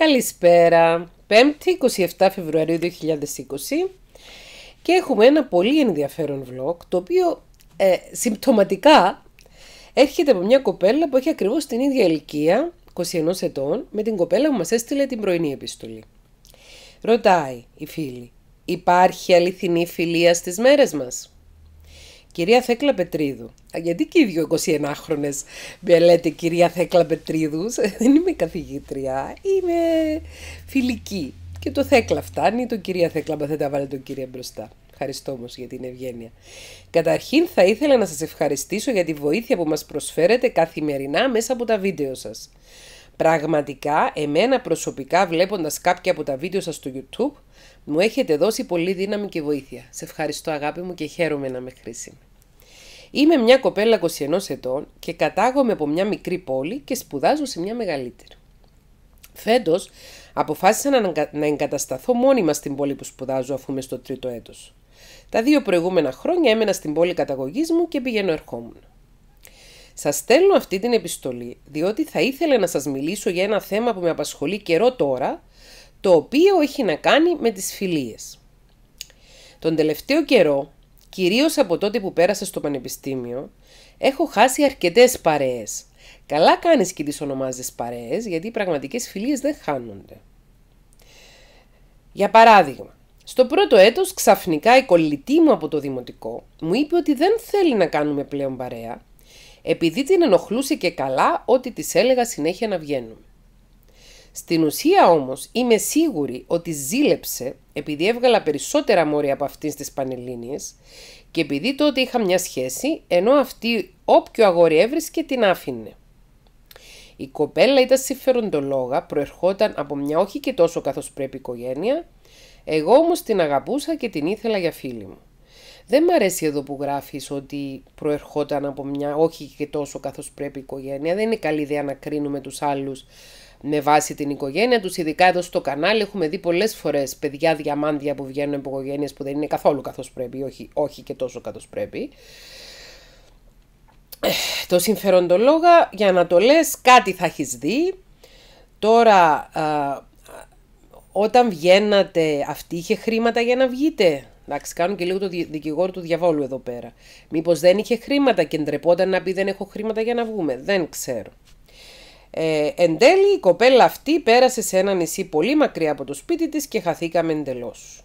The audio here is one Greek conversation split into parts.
Καλησπέρα, 5η 27 Φεβρουαρίου 2020 και έχουμε ένα πολύ ενδιαφέρον vlog το οποίο ε, συμπτωματικά έρχεται από μια κοπέλα που έχει ακριβώς την ίδια ηλικία, 21 ετών, με την κοπέλα που μας έστειλε την πρωινή επιστολή. Ρωτάει η φίλη, υπάρχει αληθινή φιλία στις μέρες μας. Κυρία Θέκλα Πετρίδου. Γιατί και οι δύο 21χρονες με λέτε κυρία Θέκλα Πετρίδου, δεν είμαι καθηγήτρια, είμαι φιλική. Και το Θέκλα φτάνει, το κυρία Θέκλα, μα θα τα βάλει τον κυρία μπροστά. Ευχαριστώ όμως για την ευγένεια. Καταρχήν θα ήθελα να σας ευχαριστήσω για τη βοήθεια που μας προσφέρετε καθημερινά μέσα από τα βίντεο σας. Πραγματικά, εμένα προσωπικά βλέποντας κάποια από τα βίντεο σας στο YouTube, μου έχετε δώσει πολύ δύναμη και βοήθεια. Σε ευχαριστώ αγάπη μου και χαίρομαι να με χρήσιμη. Είμαι μια κοπέλα 21 ετών και κατάγομαι από μια μικρή πόλη και σπουδάζω σε μια μεγαλύτερη. Φέτος αποφάσισα να εγκατασταθώ μόνιμα στην πόλη που σπουδάζω αφού είμαι στο τρίτο έτος. Τα δύο προηγούμενα χρόνια έμενα στην πόλη καταγωγής μου και πηγαίνω ερχόμουν. Σας στέλνω αυτή την επιστολή διότι θα ήθελα να σας μιλήσω για ένα θέμα που με απασχολεί καιρό τώρα το οποίο έχει να κάνει με τις φιλίες. Τον τελευταίο καιρό, κυρίως από τότε που πέρασα στο πανεπιστήμιο, έχω χάσει αρκετές παρέες. Καλά κάνεις και τις ονομάζεις παρέες, γιατί οι πραγματικές φιλίες δεν χάνονται. Για παράδειγμα, στο πρώτο έτος ξαφνικά η κολλητή μου από το δημοτικό μου είπε ότι δεν θέλει να κάνουμε πλέον παρέα, επειδή την ενοχλούσε και καλά ότι της έλεγα συνέχεια να βγαίνουμε. Στην ουσία όμως είμαι σίγουρη ότι ζήλεψε επειδή έβγαλα περισσότερα μόρια από αυτήν στις Πανελλήνιες και επειδή τότε είχα μια σχέση ενώ αυτή όποιο αγόρι έβρισκε την άφηνε. Η κοπέλα ήταν συμφεροντολόγα, προερχόταν από μια όχι και τόσο καθώς πρέπει οικογένεια, εγώ όμως την αγαπούσα και την ήθελα για φίλη μου. Δεν μ' αρέσει εδώ που γράφεις ότι προερχόταν από μια όχι και τόσο καθώς πρέπει οικογένεια. Δεν είναι καλή ιδέα να κρίνουμε τους άλλους με βάση την οικογένεια τους. Ειδικά εδώ στο κανάλι έχουμε δει πολλές φορές παιδιά διαμάντια που βγαίνουν από οικογένειες που δεν είναι καθόλου καθώς πρέπει, όχι, όχι και τόσο καθώς πρέπει. Το συμφεροντολόγα για να το λες, κάτι θα έχεις δει. Τώρα α, όταν βγαίνατε αυτή είχε χρήματα για να βγείτε. Εντάξει, κάνουν και λίγο το δικηγόρο του διαβόλου εδώ πέρα. Μήπως δεν είχε χρήματα και ντρεπόταν να πει δεν έχω χρήματα για να βγούμε. Δεν ξέρω. Ε, εν τέλει η κοπέλα αυτή πέρασε σε ένα νησί πολύ μακριά από το σπίτι της και χαθήκαμε εντελώς.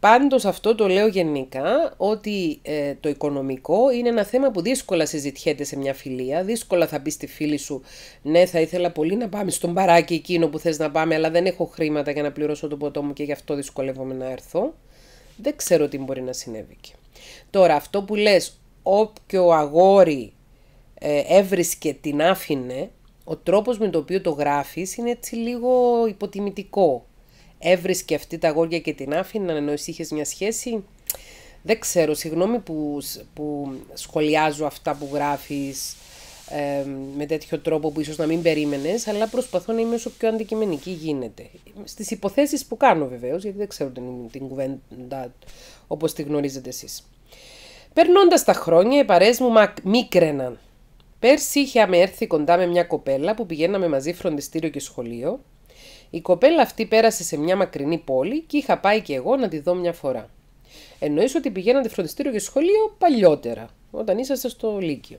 Πάντως αυτό το λέω γενικά ότι ε, το οικονομικό είναι ένα θέμα που δύσκολα συζητιέται σε μια φιλία. Δύσκολα θα πεις στη φίλη σου ναι θα ήθελα πολύ να πάμε στον παράκι εκείνο που θες να πάμε αλλά δεν έχω χρήματα για να πληρώσω τον ποτό μου και γι' αυτό δυσκολεύομαι να έρθω. Δεν ξέρω τι μπορεί να συνέβη. και. Τώρα αυτό που λες όποιο αγόρι ε, έβρισκε την άφηνε, ο τρόπος με τον οποίο το γράφεις είναι έτσι λίγο υποτιμητικό. Έβρισκε αυτή τα αγόρια και την άφηνε, ενώ εσύ είχες μια σχέση. Δεν ξέρω, συγγνώμη που, που σχολιάζω αυτά που γράφεις ε, με τέτοιο τρόπο που ίσως να μην περίμενες, αλλά προσπαθώ να είμαι όσο πιο αντικειμενική γίνεται. Στις υποθέσεις που κάνω βεβαίως, γιατί δεν ξέρω την, την κουβέντα όπως τη γνωρίζετε εσείς. Περνώντας τα χρόνια, οι παρέες μου μικρέναν. Πέρσι είχαμε έρθει κοντά με μια κοπέλα που πηγαίναμε μαζί φροντιστήριο και σχολείο. Η κοπέλα αυτή πέρασε σε μια μακρινή πόλη και είχα πάει και εγώ να τη δω μια φορά. Εννοείς ότι πηγαίνατε φροντιστήριο και σχολείο παλιότερα, όταν είσαστε στο Λύκειο.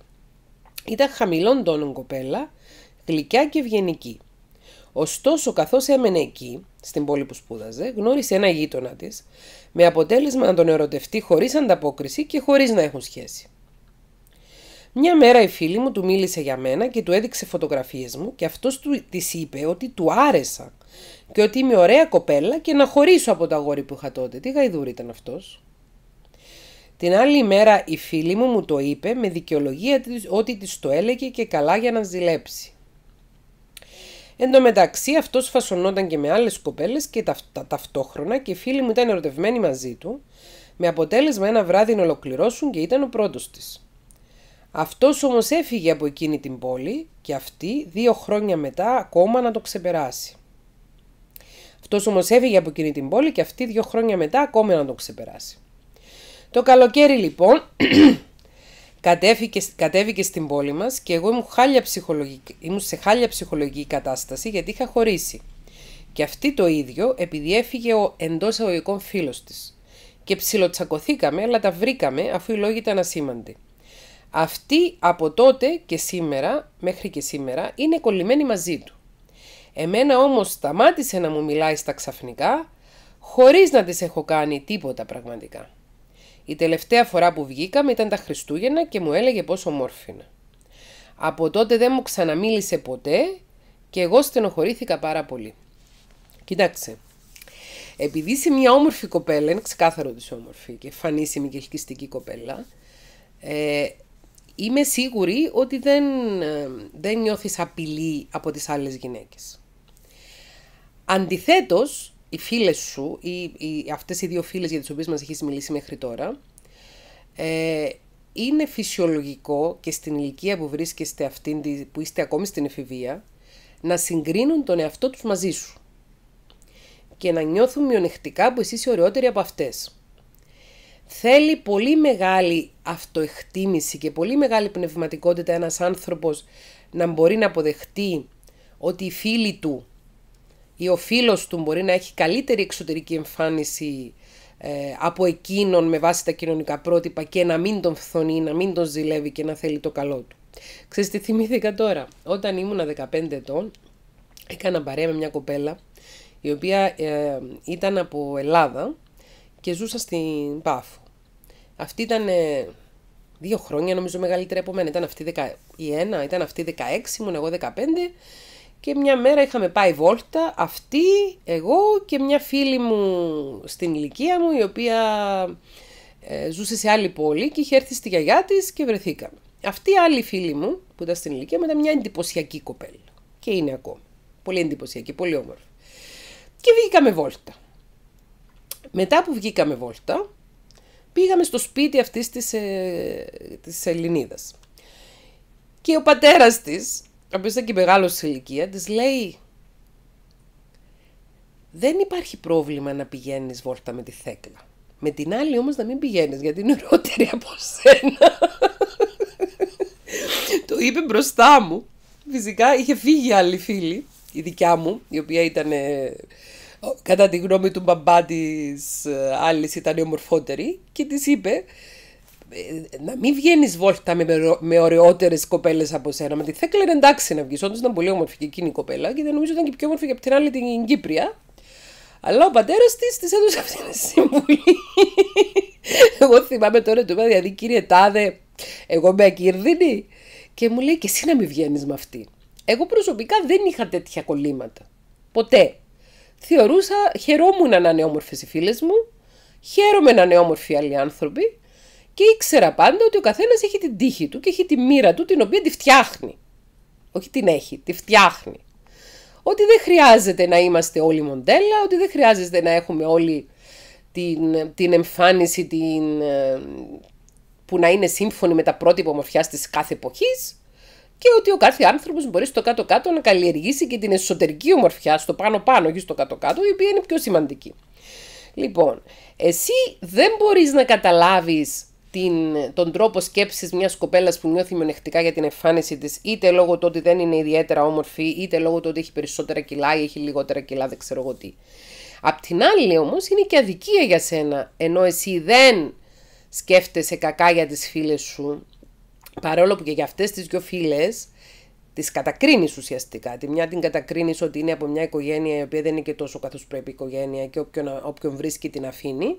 Ήταν χαμηλών τόνων κοπέλα, γλυκιά και ευγενική. Ωστόσο, καθώς έμενε εκεί, στην πόλη που σπούδαζε, γνώρισε ένα γείτονα της, με αποτέλεσμα να τον ερωτευτεί χωρίς ανταπόκριση και χωρίς να έχουν σχέση. Μια μέρα η φίλη μου του μίλησε για μένα και του έδειξε φωτογραφίες μου και αυτός του, της είπε ότι του άρεσα και ότι είμαι ωραία κοπέλα και να χωρίσω από το αγόρι που είχα τότε. Τι γαϊδουρή ήταν αυτός. Την άλλη μέρα η φίλη μου μου το είπε με δικαιολογία ότι της το έλεγε και καλά για να ζηλέψει. Εν τω μεταξύ αυτός φασωνόταν και με άλλες κοπέλες και τα, τα, ταυτόχρονα και οι φίλοι μου ήταν ερωτευμένοι μαζί του με αποτέλεσμα ένα βράδυ να ολοκληρώσουν και ήταν ο πρώτος της. Αυτός όμως έφυγε από εκείνη την πόλη και αυτή δύο χρόνια μετά ακόμα να το ξεπεράσει. Αυτός όμως έφυγε από εκείνη την πόλη και αυτή δύο χρόνια μετά ακόμα να το ξεπεράσει. Το καλοκαίρι λοιπόν κατέβηκε, κατέβηκε στην πόλη μας και εγώ ήμουν, χάλια ήμουν σε χάλια ψυχολογική κατάσταση γιατί είχα χωρίσει. Και αυτή το ίδιο επειδή έφυγε ο εντός αγωγικών φίλος της. Και ψιλοτσακωθήκαμε, αλλά τα βρήκαμε αφού οι λόγοι ήταν ασήμαντοι. Αυτή από τότε και σήμερα, μέχρι και σήμερα, είναι κολλημένη μαζί του. Εμένα όμως σταμάτησε να μου μιλάει στα ξαφνικά, χωρίς να της έχω κάνει τίποτα πραγματικά. Η τελευταία φορά που βγήκαμε ήταν τα Χριστούγεννα και μου έλεγε πόσο είναι. Από τότε δεν μου ξαναμίλησε ποτέ και εγώ στενοχωρήθηκα πάρα πολύ. Κοιτάξτε, επειδή είσαι μια όμορφη κοπέλα, είναι ξεκάθαρο ότι είσαι όμορφη και φανήσιμη και ελκυστική κοπέλα, ε, είμαι σίγουρη ότι δεν, δεν νιώθεις απειλή από τις άλλες γυναίκες. Αντιθέτως, οι φίλες σου, οι, οι, αυτές οι δύο φίλες για τις οποίες μας έχεις μιλήσει μέχρι τώρα, ε, είναι φυσιολογικό και στην ηλικία που βρίσκεστε αυτήν, που είστε ακόμη στην εφηβεία, να συγκρίνουν τον εαυτό τους μαζί σου και να νιώθουν μειονεκτικά που εσύ είσαι ωραιότερη από αυτές. Θέλει πολύ μεγάλη αυτοεκτίμηση και πολύ μεγάλη πνευματικότητα ένας άνθρωπος να μπορεί να αποδεχτεί ότι οι φίλοι του ή ο φίλος του μπορεί να έχει καλύτερη εξωτερική εμφάνιση ε, από εκείνον με βάση τα κοινωνικά πρότυπα και να μην τον φθονεί, να μην τον ζηλεύει και να θέλει το καλό του. Ξέρεις τι θυμήθηκα τώρα. Όταν ήμουνα 15 ετών έκανα παρέα με μια κοπέλα η οποία ε, ήταν από Ελλάδα και ζούσα στην Πάφο. Αυτή ήταν ε, δύο χρόνια νομίζω μεγαλύτερη από μένα. Ήταν αυτή δεκα... η ένα, ήταν αυτή 16, ήμουν εγώ 15. Και μια μέρα είχαμε πάει βόλτα, αυτή, εγώ και μια φίλη μου στην ηλικία μου, η οποία ε, ζούσε σε άλλη πόλη και είχε έρθει στη γιαγιά της και βρεθήκαμε. Αυτή η άλλη φίλη μου που ήταν στην ηλικία μου ήταν μια εντυπωσιακή κοπέλα. Και είναι ακόμα. Πολύ εντυπωσιακή, πολύ όμορφη. Και βγήκαμε βόλτα. Μετά που βγήκαμε βόλτα, πήγαμε στο σπίτι αυτής της, ε, της Ελληνίδας. Και ο πατέρας της, ο οποίος ήταν και μεγάλος σε ηλικία, της λέει «Δεν υπάρχει πρόβλημα να πηγαίνεις βόλτα με τη θέκλα. Με την άλλη όμως να μην πηγαίνεις, γιατί είναι ωραιότερη από σένα». Το είπε μπροστά μου. Φυσικά είχε φύγει άλλη φίλη, η δικιά μου, η οποία ήταν ε, κατά τη γνώμη του μπαμπά της ε, άλλης ήταν η ομορφότερη και της είπε ε, να μην βγαίνεις βόλτα με, με ωραιότερες κοπέλες από σένα. Μα τη Θέκλερ εντάξει να βγεις. Όντως ήταν πολύ όμορφη και εκείνη η κοπέλα και δεν νομίζω ήταν και πιο όμορφη και από την άλλη την Κύπρια. Αλλά ο πατέρας της της έδωσε αυτή τη συμβουλή. εγώ θυμάμαι τώρα του είπα, δηλαδή κύριε Τάδε, εγώ είμαι ακύρδινη. Και μου λέει και εσύ να μην βγαίνεις με αυτή. Εγώ προσωπικά δεν είχα τέτοια κολλήματα. Ποτέ θεωρούσα, χαιρόμουν να είναι όμορφες οι φίλες μου, χαίρομαι να είναι όμορφοι άλλοι άνθρωποι και ήξερα πάντα ότι ο καθένας έχει την τύχη του και έχει τη μοίρα του την οποία τη φτιάχνει. Όχι την έχει, τη φτιάχνει. Ότι δεν χρειάζεται να είμαστε όλοι μοντέλα, ότι δεν χρειάζεται να έχουμε όλοι την, την εμφάνιση την, ε, που να είναι σύμφωνη με τα πρότυπα ομορφιάς της κάθε εποχής και ότι ο κάθε άνθρωπος μπορεί στο κάτω-κάτω να καλλιεργήσει και την εσωτερική ομορφιά στο πάνω-πάνω, όχι στο κάτω-κάτω, η οποία είναι πιο σημαντική. Λοιπόν, εσύ δεν μπορείς να καταλάβεις τον τρόπο σκέψης μιας κοπέλας που νιώθει μειονεκτικά για την εμφάνιση της, είτε λόγω του ότι δεν είναι ιδιαίτερα όμορφη, είτε λόγω του ότι έχει περισσότερα κιλά ή έχει λιγότερα κιλά, δεν ξέρω εγώ τι. Απ' την άλλη όμως είναι και αδικία για σένα, ενώ εσύ δεν σκέφτεσαι κακά για τις φίλες σου Παρόλο που και για αυτές τις δυο φίλες τις κατακρίνεις ουσιαστικά. Τη μια την κατακρίνεις ότι είναι από μια οικογένεια η οποία δεν είναι και τόσο καθώς πρέπει οικογένεια και όποιον, όποιον βρίσκει την αφήνει.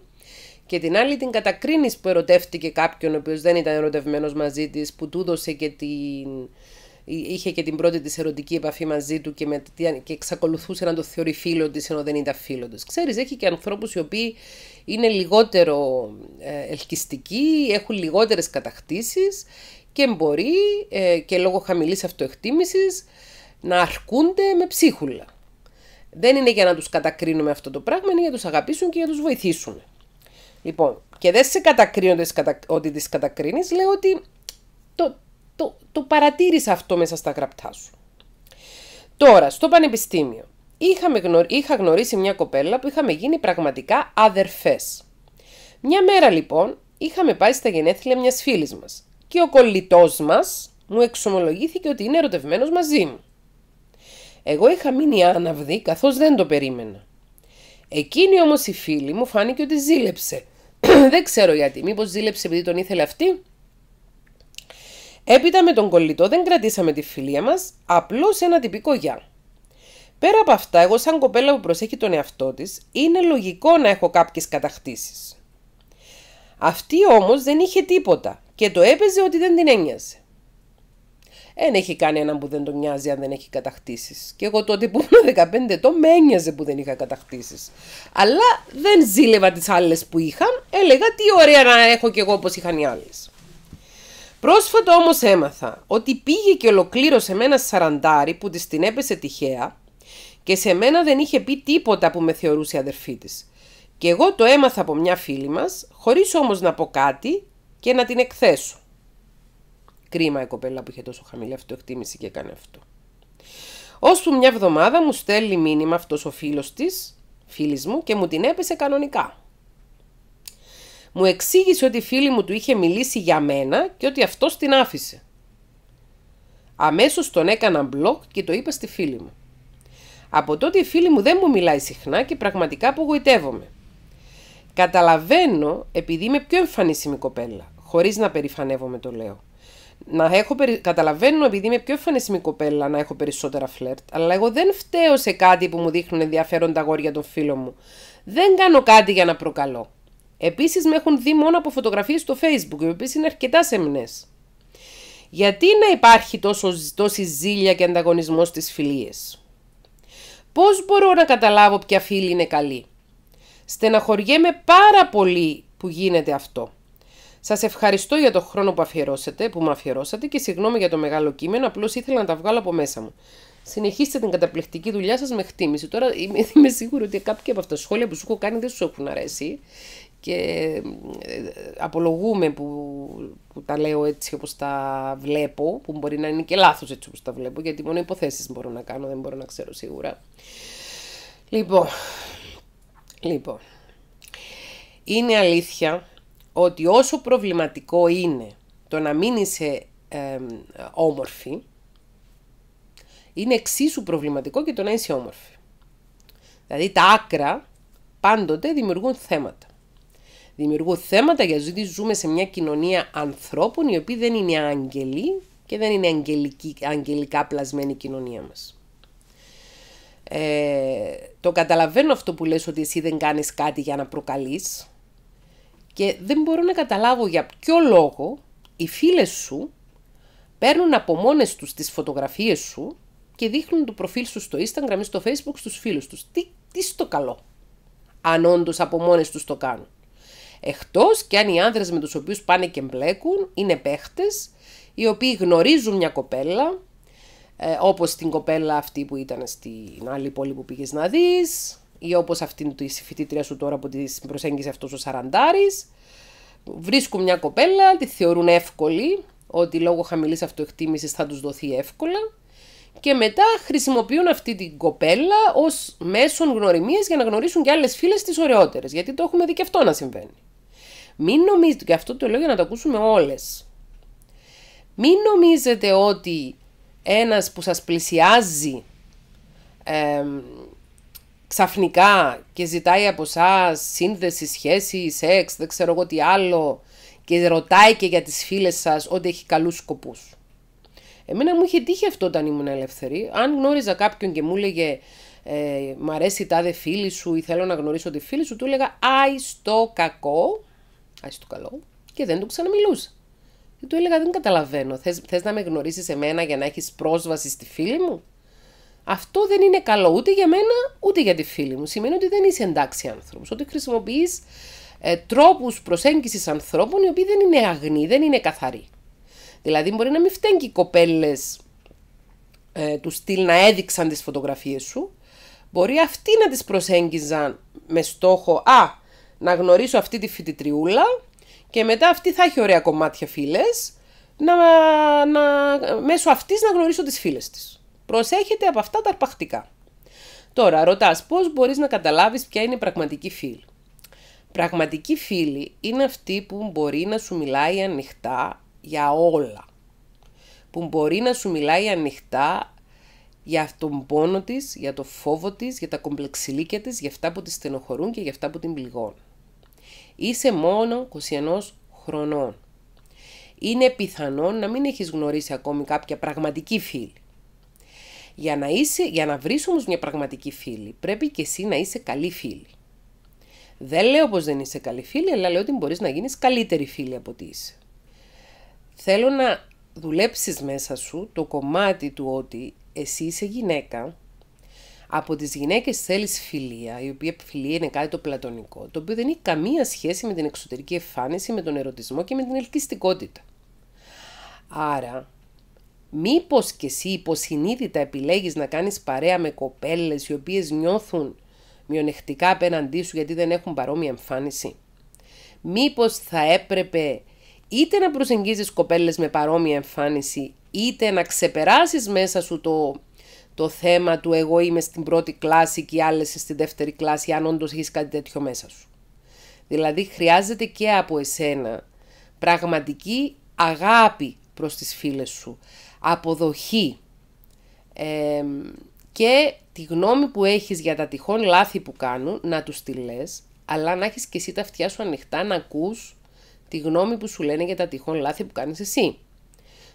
Και την άλλη την κατακρίνεις που ερωτεύτηκε κάποιον ο οποίος δεν ήταν ερωτευμένος μαζί της, που του και την... Είχε και την πρώτη της ερωτική επαφή μαζί του και, με, και εξακολουθούσε να το θεωρεί φίλο της ενώ δεν ήταν φίλος της. Ξέρεις, έχει και ανθρώπους, οι οποίοι είναι λιγότερο ε, ελκυστικοί, έχουν λιγότερες κατακτήσεις και μπορεί ε, και λόγω χαμηλής αυτοεκτίμησης να αρκούνται με ψίχουλα. Δεν είναι για να τους κατακρίνουμε αυτό το πράγμα, είναι για να τους αγαπήσουν και για να τους βοηθήσουν. Λοιπόν, και δεν σε κατακρίνω ότι τις κατακρίνεις, λέω ότι το, το, το παρατήρησα αυτό μέσα στα γραπτά σου. Τώρα, στο πανεπιστήμιο, είχαμε είχα γνωρίσει μια κοπέλα που είχαμε γίνει πραγματικά αδερφές. Μια μέρα λοιπόν, είχαμε πάει στα γενέθλια μιας φίλης μας και ο κολλητός μας μου εξομολογήθηκε ότι είναι ερωτευμένος μαζί μου. Εγώ είχα μείνει άναυδη καθώς δεν το περίμενα. Εκείνη όμως η φίλη μου φάνηκε ότι ζήλεψε. δεν ξέρω γιατί, μήπως ζήλεψε επειδή τον ήθελε αυτή. Έπειτα με τον κολλητό δεν κρατήσαμε τη φιλία μας, απλώς ένα τυπικό γεια. Πέρα από αυτά, εγώ σαν κοπέλα που προσέχει τον εαυτό της, είναι λογικό να έχω κάποιες κατακτήσεις. Αυτή όμως δεν είχε τίποτα και το έπαιζε ότι δεν την ένοιαζε. Δεν έχει κανέναν που δεν τον νοιάζει αν δεν έχει κατακτήσεις. Και εγώ τότε που ήμουν 15 ετών με ένοιαζε που δεν είχα κατακτήσεις. Αλλά δεν ζήλευα τις άλλες που είχαν. Έλεγα τι ωραία να έχω κι εγώ όπως είχαν οι άλλες. Πρόσφατα όμως έμαθα ότι πήγε και ολοκλήρωσε με ένα σαραντάρι που της την έπεσε τυχαία και σε μένα δεν είχε πει τίποτα που με θεωρούσε η αδερφή της. Και εγώ το έμαθα από μια φίλη μας, χωρίς όμως να πω κάτι και να την εκθέσω. Κρίμα η κοπέλα που είχε τόσο χαμηλή αυτοεκτίμηση και έκανε αυτό. Ώσπου μια εβδομάδα μου στέλνει μήνυμα αυτός ο φίλος της, φίλης μου, και μου την έπεσε κανονικά. Μου εξήγησε ότι η φίλη μου του είχε μιλήσει για μένα και ότι αυτός την άφησε. Αμέσως τον έκανα μπλοκ και το είπα στη φίλη μου. Από τότε η φίλη μου δεν μου μιλάει συχνά και πραγματικά απογοητεύομαι. Καταλαβαίνω επειδή είμαι πιο εμφανίσιμη κοπέλα, χωρίς να περηφανεύομαι το λέω. Να έχω περι... Καταλαβαίνω επειδή είμαι πιο εμφανίσιμη κοπέλα να έχω περισσότερα φλερτ, αλλά εγώ δεν φταίω σε κάτι που μου δείχνουν ενδιαφέροντα αγόρια των φίλων μου. Δεν κάνω κάτι για να προκαλώ. Επίσης, με έχουν δει μόνο από φωτογραφίες στο Facebook, οι οποίες είναι αρκετά σεμνές. Γιατί να υπάρχει τόσο, τόση ζήλια και ανταγωνισμός στις φιλίες, Πώς μπορώ να καταλάβω ποια φίλη είναι καλή. Στεναχωριέμαι πάρα πολύ που γίνεται αυτό. Σας ευχαριστώ για τον χρόνο που αφιερώσατε, που με αφιερώσατε και συγγνώμη για το μεγάλο κείμενο, απλώς ήθελα να τα βγάλω από μέσα μου. Συνεχίστε την καταπληκτική δουλειά σας με χτίμηση. Τώρα είμαι, σίγουρη ότι κάποια από αυτά τα σχόλια που σου έχω κάνει δεν σου έχουν αρέσει και ε, ε, απολογούμε που, που τα λέω έτσι όπως τα βλέπω, που μπορεί να είναι και λάθος έτσι όπως τα βλέπω, γιατί μόνο υποθέσεις μπορώ να κάνω, δεν μπορώ να ξέρω σίγουρα. Λοιπόν, Λοιπόν, είναι αλήθεια ότι όσο προβληματικό είναι το να μην είσαι ε, όμορφη, είναι εξίσου προβληματικό και το να είσαι όμορφη. Δηλαδή τα άκρα πάντοτε δημιουργούν θέματα. Δημιουργούν θέματα γιατί ζούμε σε μια κοινωνία ανθρώπων οι οποίοι δεν είναι άγγελοι και δεν είναι αγγελική, αγγελικά πλασμένη η κοινωνία μας. Ε, το καταλαβαίνω αυτό που λες ότι εσύ δεν κάνεις κάτι για να προκαλείς και δεν μπορώ να καταλάβω για ποιο λόγο οι φίλες σου παίρνουν από μόνες τους τις φωτογραφίες σου και δείχνουν το προφίλ σου στο Instagram ή στο Facebook στους φίλους τους. Τι, στο καλό, αν όντως από μόνες τους το κάνουν. Εκτός και αν οι άνδρες με τους οποίους πάνε και μπλέκουν είναι παίχτες, οι οποίοι γνωρίζουν μια κοπέλα, ε, όπως την κοπέλα αυτή που ήταν στην άλλη πόλη που πήγες να δεις ή όπως αυτήν τη φοιτήτρια σου τώρα που της προσέγγισε αυτός ο Σαραντάρης. Βρίσκουν μια κοπέλα, τη θεωρούν εύκολη, ότι λόγω χαμηλής αυτοεκτίμησης θα τους δοθεί εύκολα και μετά χρησιμοποιούν αυτή την κοπέλα ως μέσον γνωριμίες για να γνωρίσουν και άλλες φίλες τις ωραιότερες, γιατί το έχουμε δει και αυτό να συμβαίνει. Μην νομίζετε, και αυτό το λέω για να το ακούσουμε όλες, μην νομίζετε ότι ένας που σας πλησιάζει ξαφνικά και ζητάει από εσά σύνδεση, σχέση, σεξ, δεν ξέρω εγώ τι άλλο και ρωτάει και για τις φίλες σας ότι έχει καλούς σκοπούς. Εμένα μου είχε τύχει αυτό όταν ήμουν ελεύθερη. Αν γνώριζα κάποιον και μου έλεγε ε, «Μ' αρέσει τάδε φίλη σου» ή «Θέλω να γνωρίσω τη φίλη σου», του έλεγα «Άι στο κακό», «Άι στο καλό» και δεν του ξαναμιλούσα. Και του έλεγα δεν καταλαβαίνω, Θες να με γνωρίσεις εμένα για να έχεις πρόσβαση στη φίλη μου. Αυτό δεν είναι καλό ούτε για μένα ούτε για τη φίλη μου. Σημαίνει ότι δεν είσαι εντάξει άνθρωπος, ότι χρησιμοποιείς ε, τρόπους προσέγγισης ανθρώπων οι οποίοι δεν είναι αγνοί, δεν είναι καθαροί. Δηλαδή μπορεί να μην φταίνει και οι κοπέλες ε, του στυλ να έδειξαν τις φωτογραφίες σου, μπορεί αυτοί να τις προσέγγιζαν με στόχο «Α, να γνωρίσω αυτή τη φοιτητριούλα και μετά αυτή θα έχει ωραία κομμάτια φίλες, να, να, μέσω αυτής να γνωρίσω τις φίλες της. Προσέχετε από αυτά τα αρπακτικά. Τώρα, ρωτάς πώς μπορείς να καταλάβεις ποια είναι η πραγματική φίλη. Πραγματική φίλη είναι αυτή που μπορεί να σου μιλάει ανοιχτά για όλα. Που μπορεί να σου μιλάει ανοιχτά για τον πόνο της, για το φόβο της, για τα κομπλεξιλίκια της, για αυτά που τη στενοχωρούν και για αυτά που την πληγώνουν. Είσαι μόνο 21 χρονών. Είναι πιθανό να μην έχεις γνωρίσει ακόμη κάποια πραγματική φίλη. Για να, είσαι, για να βρεις όμως μια πραγματική φίλη, πρέπει και εσύ να είσαι καλή φίλη. Δεν λέω πως δεν είσαι καλή φίλη, αλλά λέω ότι μπορείς να γίνεις καλύτερη φίλη από ότι είσαι. Θέλω να δουλέψεις μέσα σου το κομμάτι του ότι εσύ είσαι γυναίκα, από τις γυναίκες θέλεις φιλία, η οποία φιλία είναι κάτι το πλατωνικό, το οποίο δεν έχει καμία σχέση με την εξωτερική εμφάνιση, με τον ερωτισμό και με την ελκυστικότητα. Άρα, μήπως και εσύ υποσυνείδητα επιλέγεις να κάνεις παρέα με κοπέλες οι οποίες νιώθουν μειονεκτικά απέναντί σου γιατί δεν έχουν παρόμοια εμφάνιση. Μήπως θα έπρεπε είτε να προσεγγίζεις κοπέλες με παρόμοια εμφάνιση, είτε να ξεπεράσεις μέσα σου το το θέμα του εγώ είμαι στην πρώτη κλάση και οι άλλες στην δεύτερη κλάση, αν όντως έχεις κάτι τέτοιο μέσα σου. Δηλαδή χρειάζεται και από εσένα πραγματική αγάπη προς τις φίλες σου, αποδοχή και τη γνώμη που έχεις για τα τυχόν λάθη που κάνουν να τους τη λες, αλλά να έχεις και εσύ τα αυτιά σου ανοιχτά να ακούς τη γνώμη που σου λένε για τα τυχόν λάθη που κάνεις εσύ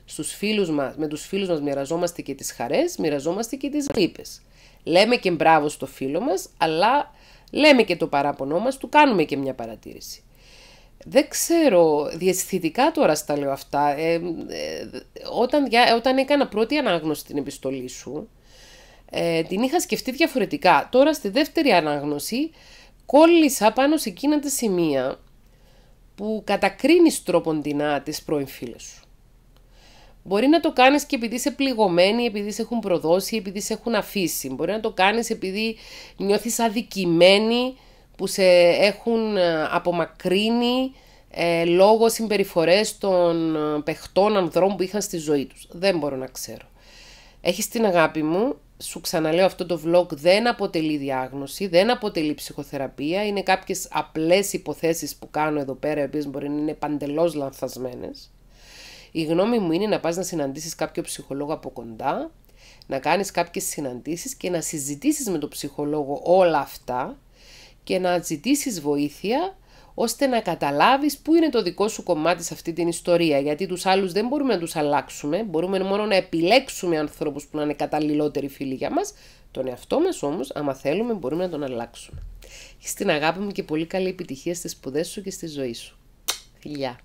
στους φίλους μας, με τους φίλους μας μοιραζόμαστε και τις χαρές, μοιραζόμαστε και τις λύπες. Λέμε και μπράβο στο φίλο μας, αλλά λέμε και το παράπονό μας, του κάνουμε και μια παρατήρηση. Δεν ξέρω, διαστητικά τώρα στα λέω αυτά, ε, ε, όταν, για, όταν έκανα πρώτη ανάγνωση την επιστολή σου, ε, την είχα σκεφτεί διαφορετικά. Τώρα στη δεύτερη ανάγνωση κόλλησα πάνω σε εκείνα τα σημεία που κατακρίνεις τρόποντινά τις πρώην σου. Μπορεί να το κάνεις και επειδή είσαι πληγωμένη, επειδή σε έχουν προδώσει, επειδή σε έχουν αφήσει. Μπορεί να το κάνεις επειδή νιώθεις αδικημένη, που σε έχουν ε, απομακρύνει ε, λόγω συμπεριφορές των ε, παιχτών ανδρών που είχαν στη ζωή τους. Δεν μπορώ να ξέρω. Έχεις την αγάπη μου, σου ξαναλέω αυτό το vlog δεν αποτελεί διάγνωση, δεν αποτελεί ψυχοθεραπεία, είναι κάποιες απλές υποθέσεις που κάνω εδώ πέρα, οι οποίες μπορεί να είναι παντελώς λανθασμένες. Η γνώμη μου είναι να πας να συναντήσεις κάποιο ψυχολόγο από κοντά, να κάνεις κάποιες συναντήσεις και να συζητήσεις με τον ψυχολόγο όλα αυτά και να ζητήσεις βοήθεια ώστε να καταλάβεις πού είναι το δικό σου κομμάτι σε αυτή την ιστορία. Γιατί τους άλλους δεν μπορούμε να τους αλλάξουμε, μπορούμε μόνο να επιλέξουμε ανθρώπους που να είναι καταλληλότεροι φίλοι για μας. Τον εαυτό μας όμως, άμα θέλουμε, μπορούμε να τον αλλάξουμε. Στην αγάπη μου και πολύ καλή επιτυχία στις σπουδές σου και στη ζωή σου. Φιλιά!